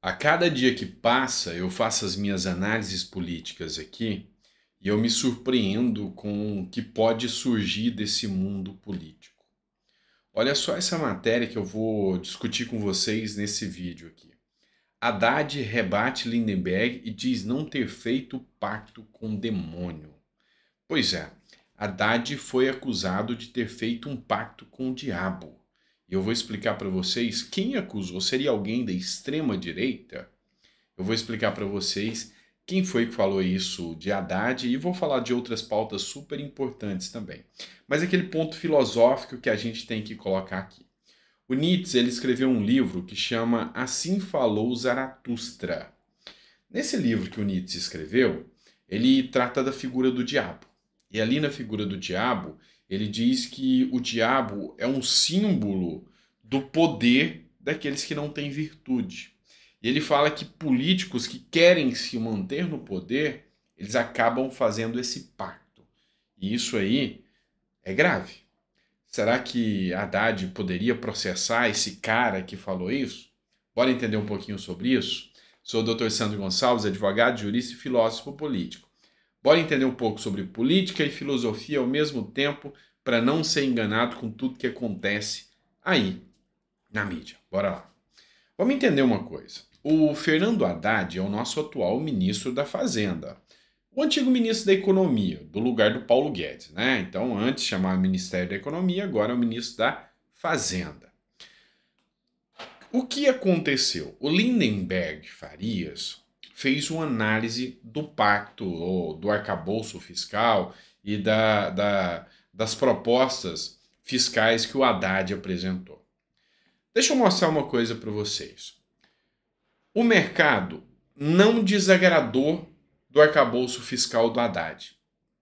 A cada dia que passa, eu faço as minhas análises políticas aqui e eu me surpreendo com o que pode surgir desse mundo político. Olha só essa matéria que eu vou discutir com vocês nesse vídeo aqui. Haddad rebate Lindenberg e diz não ter feito pacto com demônio. Pois é, Haddad foi acusado de ter feito um pacto com o diabo e eu vou explicar para vocês quem acusou, seria alguém da extrema direita? Eu vou explicar para vocês quem foi que falou isso de Haddad e vou falar de outras pautas super importantes também. Mas aquele ponto filosófico que a gente tem que colocar aqui. O Nietzsche ele escreveu um livro que chama Assim Falou Zaratustra. Nesse livro que o Nietzsche escreveu, ele trata da figura do diabo. E ali na figura do diabo, ele diz que o diabo é um símbolo do poder daqueles que não têm virtude. E ele fala que políticos que querem se manter no poder, eles acabam fazendo esse pacto. E isso aí é grave. Será que Haddad poderia processar esse cara que falou isso? Bora entender um pouquinho sobre isso? Sou o Dr. Sandro Gonçalves, advogado, jurista e filósofo político. Bora entender um pouco sobre política e filosofia ao mesmo tempo para não ser enganado com tudo que acontece aí na mídia. Bora lá. Vamos entender uma coisa. O Fernando Haddad é o nosso atual ministro da Fazenda. O antigo ministro da Economia, do lugar do Paulo Guedes, né? Então, antes chamava Ministério da Economia, agora é o ministro da Fazenda. O que aconteceu? O Lindenberg Farias, fez uma análise do pacto ou do arcabouço fiscal e da, da, das propostas fiscais que o Haddad apresentou. Deixa eu mostrar uma coisa para vocês. O mercado não desagradou do arcabouço fiscal do Haddad.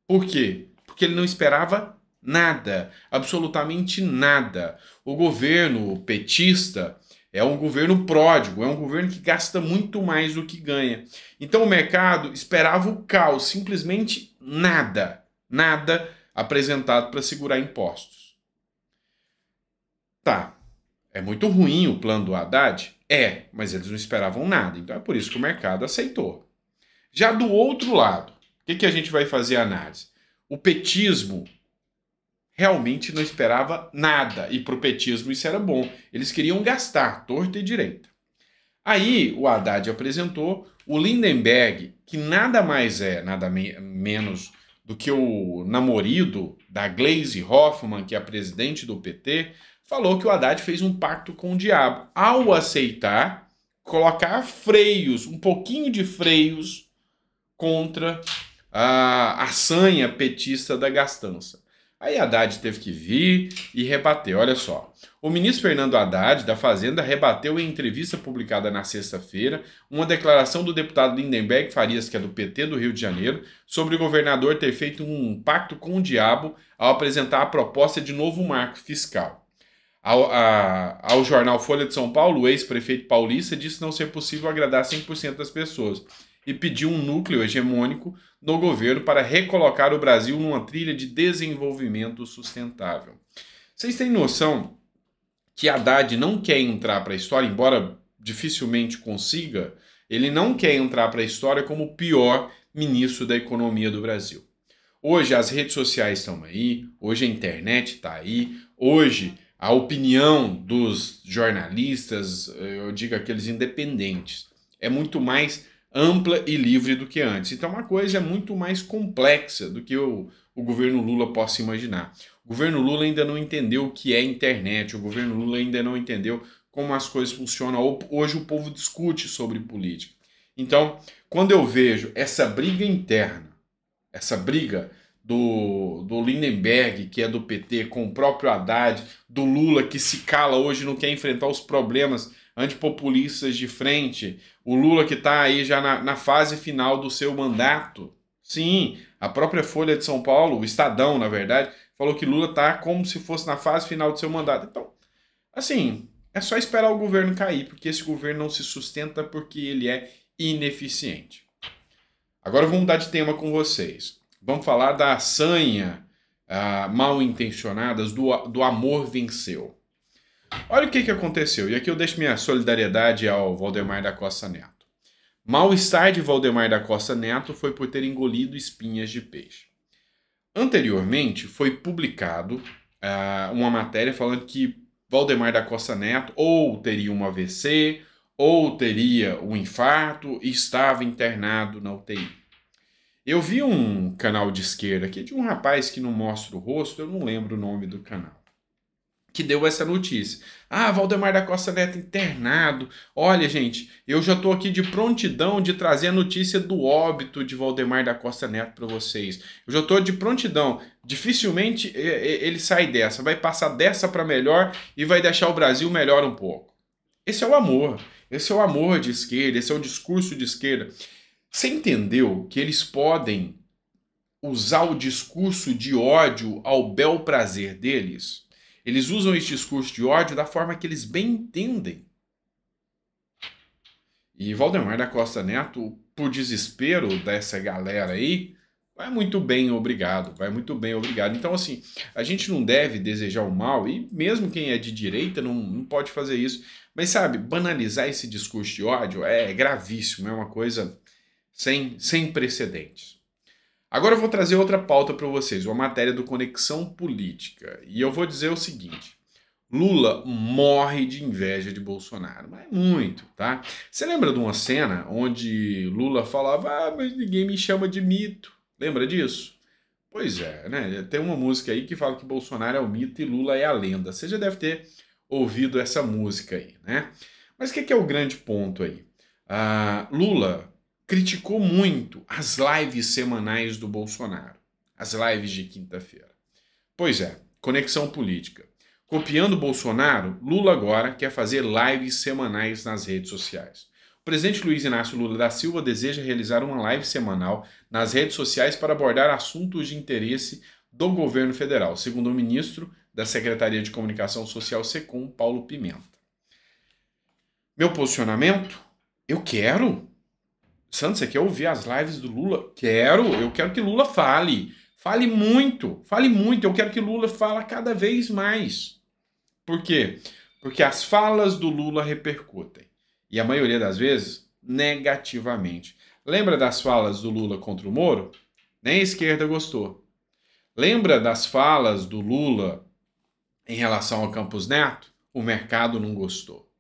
Por quê? Porque ele não esperava nada, absolutamente nada. O governo petista é um governo pródigo, é um governo que gasta muito mais do que ganha. Então o mercado esperava o caos, simplesmente nada, nada apresentado para segurar impostos. Tá. É muito ruim o plano do Haddad? É, mas eles não esperavam nada, então é por isso que o mercado aceitou. Já do outro lado, o que, que a gente vai fazer a análise? O petismo realmente não esperava nada, e para o petismo isso era bom. Eles queriam gastar, torta e direita. Aí o Haddad apresentou o Lindenberg, que nada mais é, nada me menos do que o namorido da Glaze Hoffman, que é a presidente do PT, falou que o Haddad fez um pacto com o diabo. Ao aceitar, colocar freios, um pouquinho de freios contra a, a sanha petista da gastança. Aí Haddad teve que vir e rebater. Olha só. O ministro Fernando Haddad, da Fazenda, rebateu em entrevista publicada na sexta-feira uma declaração do deputado Lindenberg Farias, que é do PT do Rio de Janeiro, sobre o governador ter feito um pacto com o diabo ao apresentar a proposta de novo marco fiscal. Ao, a, ao jornal Folha de São Paulo, o ex-prefeito paulista disse não ser possível agradar 100% das pessoas e pediu um núcleo hegemônico no governo para recolocar o Brasil numa trilha de desenvolvimento sustentável. Vocês têm noção que Haddad não quer entrar para a história, embora dificilmente consiga, ele não quer entrar para a história como o pior ministro da economia do Brasil. Hoje as redes sociais estão aí, hoje a internet está aí, hoje a opinião dos jornalistas, eu digo aqueles independentes, é muito mais ampla e livre do que antes. Então, uma coisa é muito mais complexa do que o, o governo Lula possa imaginar. O governo Lula ainda não entendeu o que é internet, o governo Lula ainda não entendeu como as coisas funcionam. Hoje o povo discute sobre política. Então, quando eu vejo essa briga interna, essa briga do, do Lindenberg, que é do PT, com o próprio Haddad, do Lula, que se cala hoje, não quer enfrentar os problemas antipopulistas de frente, o Lula que está aí já na, na fase final do seu mandato. Sim, a própria Folha de São Paulo, o Estadão, na verdade, falou que Lula está como se fosse na fase final do seu mandato. Então, assim, é só esperar o governo cair, porque esse governo não se sustenta porque ele é ineficiente. Agora eu vou mudar de tema com vocês. Vamos falar da sanha uh, mal intencionadas do, do amor venceu. Olha o que, que aconteceu, e aqui eu deixo minha solidariedade ao Valdemar da Costa Neto. Mal-estar de Valdemar da Costa Neto foi por ter engolido espinhas de peixe. Anteriormente foi publicado uh, uma matéria falando que Valdemar da Costa Neto ou teria um AVC, ou teria um infarto e estava internado na UTI. Eu vi um canal de esquerda aqui de um rapaz que não mostra o rosto, eu não lembro o nome do canal que deu essa notícia. Ah, Valdemar da Costa Neto internado. Olha, gente, eu já estou aqui de prontidão de trazer a notícia do óbito de Valdemar da Costa Neto para vocês. Eu já estou de prontidão. Dificilmente ele sai dessa, vai passar dessa para melhor e vai deixar o Brasil melhor um pouco. Esse é o amor. Esse é o amor de esquerda, esse é o discurso de esquerda. Você entendeu que eles podem usar o discurso de ódio ao bel prazer deles? Eles usam esse discurso de ódio da forma que eles bem entendem. E Valdemar da Costa Neto, por desespero dessa galera aí, vai muito bem, obrigado. Vai muito bem, obrigado. Então, assim, a gente não deve desejar o mal, e mesmo quem é de direita não, não pode fazer isso. Mas, sabe, banalizar esse discurso de ódio é gravíssimo, é uma coisa sem, sem precedentes. Agora eu vou trazer outra pauta para vocês, uma matéria do Conexão Política. E eu vou dizer o seguinte: Lula morre de inveja de Bolsonaro, mas é muito, tá? Você lembra de uma cena onde Lula falava: "Ah, mas ninguém me chama de mito". Lembra disso? Pois é, né? Tem uma música aí que fala que Bolsonaro é o mito e Lula é a lenda. Você já deve ter ouvido essa música aí, né? Mas o que, que, é o grande ponto aí? Ah, Lula criticou muito as lives semanais do Bolsonaro, as lives de quinta-feira. Pois é, conexão política. Copiando Bolsonaro, Lula agora quer fazer lives semanais nas redes sociais. O presidente Luiz Inácio Lula da Silva deseja realizar uma live semanal nas redes sociais para abordar assuntos de interesse do governo federal, segundo o ministro da Secretaria de Comunicação Social Secom, Paulo Pimenta. Meu posicionamento? Eu quero Santos, você quer ouvir as lives do Lula? Quero, eu quero que Lula fale. Fale muito, fale muito. Eu quero que Lula fale cada vez mais. Por quê? Porque as falas do Lula repercutem. E a maioria das vezes, negativamente. Lembra das falas do Lula contra o Moro? Nem a esquerda gostou. Lembra das falas do Lula em relação ao Campos Neto? O mercado não gostou.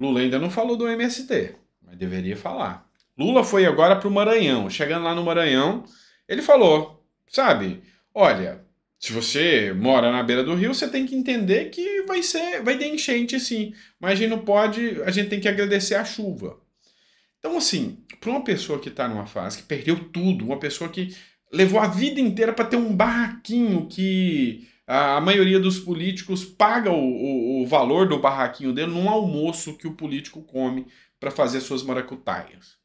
Lula ainda não falou do MST, mas deveria falar. Lula foi agora para o Maranhão. Chegando lá no Maranhão, ele falou, sabe? Olha, se você mora na beira do rio, você tem que entender que vai ser, vai ter enchente sim, mas a gente não pode, a gente tem que agradecer a chuva. Então assim, para uma pessoa que está numa fase que perdeu tudo, uma pessoa que levou a vida inteira para ter um barraquinho que a, maioria dos políticos paga o, o, o valor do barraquinho dele num almoço que o político come para fazer suas maracutaias.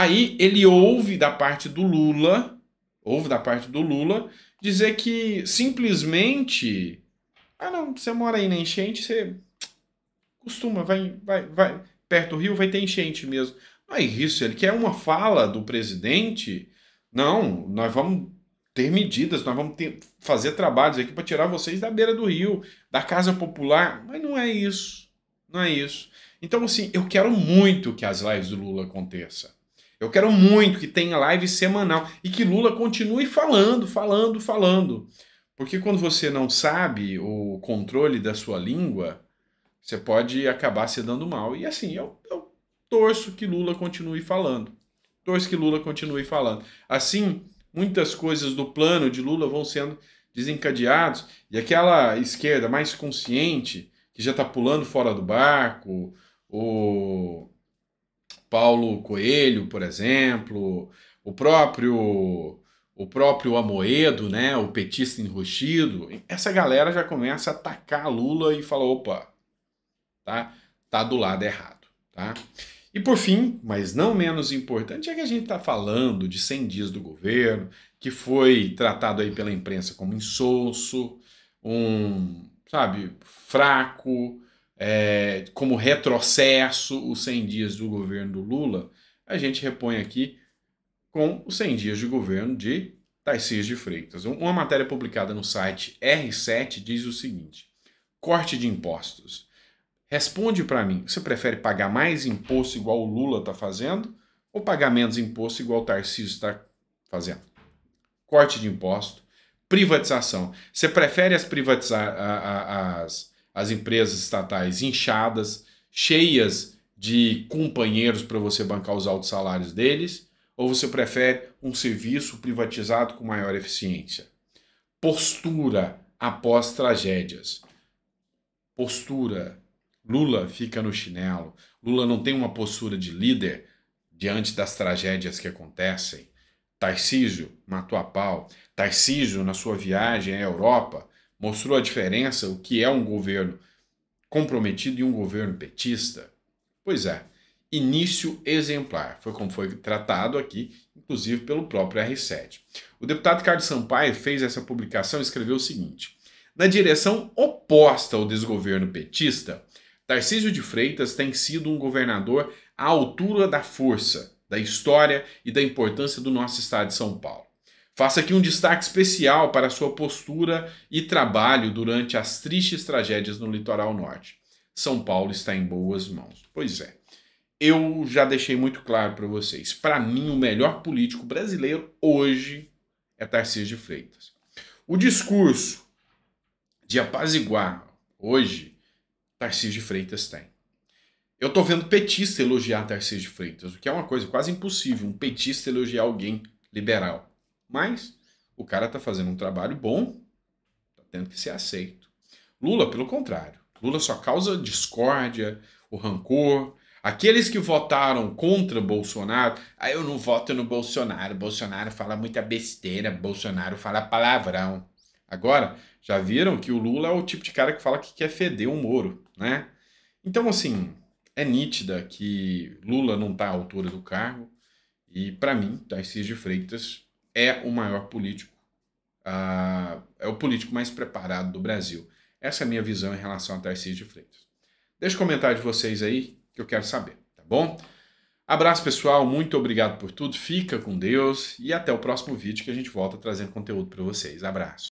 Aí ele ouve da parte do Lula, ouve da parte do Lula, dizer que simplesmente. Ah, não, você mora aí na enchente, você costuma, vai, vai, vai. Perto do rio vai ter enchente mesmo. Não é isso, ele quer uma fala do presidente. Não, nós vamos ter medidas, nós vamos ter, fazer trabalhos aqui para tirar vocês da beira do rio, da casa popular. Mas não é isso. Não é isso. Então, assim, eu quero muito que as lives do Lula aconteçam. Eu quero muito que tenha live semanal e que Lula continue falando, falando, falando. Porque quando você não sabe o controle da sua língua, você pode acabar se dando mal. E assim, eu, eu torço que Lula continue falando. Torço que Lula continue falando. Assim, muitas coisas do plano de Lula vão sendo desencadeados e aquela esquerda mais consciente que já está pulando fora do barco ou Paulo Coelho, por exemplo, o próprio o próprio Amoedo, né, o petista enrustido, essa galera já começa a atacar Lula e fala, opa, tá, tá do lado errado, tá? E por fim, mas não menos importante, é que a gente está falando de 100 dias do governo, que foi tratado aí pela imprensa como insosso, um, sabe, fraco, é, como retrocesso os 100 dias do governo do Lula, a gente repõe aqui com os 100 dias de governo de Tarcísio de Freitas. Uma matéria publicada no site R7 diz o seguinte: corte de impostos. Responde para mim, você prefere pagar mais imposto igual o Lula está fazendo ou pagar menos imposto igual o Tarcísio está fazendo? Corte de imposto, privatização. Você prefere as privatizar as as empresas estatais inchadas, cheias de companheiros para você bancar os altos salários deles, ou você prefere um serviço privatizado com maior eficiência? Postura após tragédias. Postura. Lula fica no chinelo. Lula não tem uma postura de líder diante das tragédias que acontecem. Tarcísio matou a pau. Tarcísio, na sua viagem à Europa, mostrou a diferença, o que é um governo comprometido e um governo petista? Pois é, início exemplar, foi como foi tratado aqui, inclusive pelo próprio R7. O deputado Carlos Sampaio fez essa publicação e escreveu o seguinte: na direção oposta ao desgoverno petista, Tarcísio de Freitas tem sido um governador à altura da força, da história e da importância do nosso estado de São Paulo. Faça aqui um destaque especial para sua postura e trabalho durante as tristes tragédias no litoral norte. São Paulo está em boas mãos. Pois é. Eu já deixei muito claro para vocês. Para mim, o melhor político brasileiro hoje é Tarcísio de Freitas. O discurso de apaziguar hoje, Tarcísio de Freitas tem. Eu tô vendo petista elogiar Tarcísio de Freitas, o que é uma coisa quase impossível, um petista elogiar alguém liberal. Mas o cara está fazendo um trabalho bom, está tendo que ser aceito. Lula, pelo contrário. Lula só causa discórdia, o rancor. Aqueles que votaram contra Bolsonaro, ah, eu não voto no Bolsonaro, Bolsonaro fala muita besteira, Bolsonaro fala palavrão. Agora, já viram que o Lula é o tipo de cara que fala que quer feder o um Moro, né? Então, assim, é nítida que Lula não está à altura do cargo e, para mim, tá Tarcísio de Freitas é o maior político, uh, é o político mais preparado do Brasil. Essa é a minha visão em relação a Tarcísio de Freitas. Deixa o comentário de vocês aí, que eu quero saber, tá bom? Abraço pessoal, muito obrigado por tudo, fica com Deus e até o próximo vídeo que a gente volta trazendo conteúdo para vocês. Abraço.